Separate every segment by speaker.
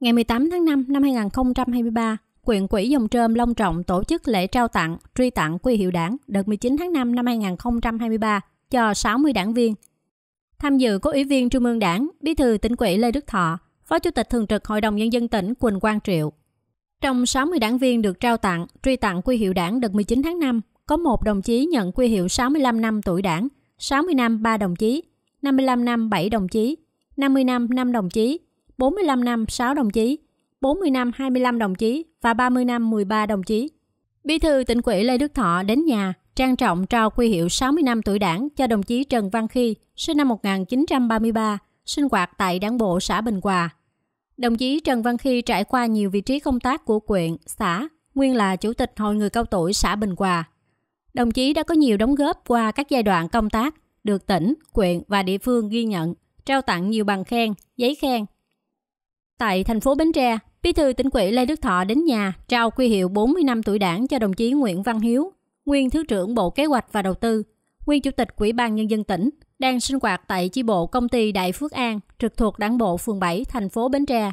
Speaker 1: Ngày 18 tháng 5 năm 2023, Quyện Quỹ Dòng Trơm Long Trọng tổ chức lễ trao tặng, truy tặng quy hiệu đảng đợt 19 tháng 5 năm 2023 cho 60 đảng viên. Tham dự có Ủy viên Trung ương Đảng, Bí thư tỉnh Quỹ Lê Đức Thọ, Phó Chủ tịch Thường trực Hội đồng Nhân dân tỉnh Quỳnh Quang Triệu. Trong 60 đảng viên được trao tặng, truy tặng quy hiệu đảng đợt 19 tháng 5, có một đồng chí nhận quy hiệu 65 năm tuổi đảng, 60 năm 3 đồng chí, 55 năm 7 đồng chí, 50 năm 5 đồng chí 45 năm 6 đồng chí, 40 năm 25 đồng chí và 30 năm 13 đồng chí. Bí thư tỉnh ủy Lê Đức Thọ đến nhà trang trọng trao quy hiệu 60 năm tuổi đảng cho đồng chí Trần Văn Khi, sinh năm 1933, sinh hoạt tại đảng bộ xã Bình Hòa. Đồng chí Trần Văn Khi trải qua nhiều vị trí công tác của quyện, xã, nguyên là chủ tịch hội người cao tuổi xã Bình Hòa. Đồng chí đã có nhiều đóng góp qua các giai đoạn công tác, được tỉnh, quyện và địa phương ghi nhận, trao tặng nhiều bằng khen, giấy khen Tại thành phố Bến Tre, Bí thư tỉnh ủy Lê Đức Thọ đến nhà trao quy hiệu 40 năm tuổi đảng cho đồng chí Nguyễn Văn Hiếu, nguyên Thứ trưởng Bộ Kế hoạch và Đầu tư, nguyên Chủ tịch Ủy ban Nhân dân tỉnh, đang sinh hoạt tại chi bộ công ty Đại Phước An, trực thuộc đảng bộ phường 7, thành phố Bến Tre.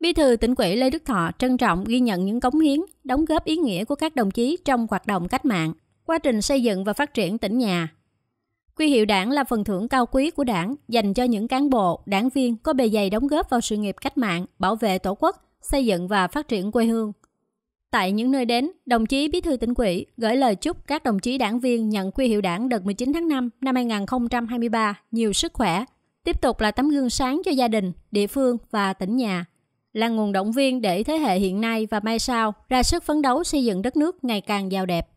Speaker 1: Bí thư tỉnh ủy Lê Đức Thọ trân trọng ghi nhận những cống hiến, đóng góp ý nghĩa của các đồng chí trong hoạt động cách mạng, quá trình xây dựng và phát triển tỉnh nhà, Quy hiệu đảng là phần thưởng cao quý của đảng dành cho những cán bộ, đảng viên có bề dày đóng góp vào sự nghiệp cách mạng, bảo vệ tổ quốc, xây dựng và phát triển quê hương. Tại những nơi đến, đồng chí Bí thư tỉnh ủy gửi lời chúc các đồng chí đảng viên nhận quy hiệu đảng đợt 19 tháng 5 năm 2023 nhiều sức khỏe, tiếp tục là tấm gương sáng cho gia đình, địa phương và tỉnh nhà, là nguồn động viên để thế hệ hiện nay và mai sau ra sức phấn đấu xây dựng đất nước ngày càng giàu đẹp.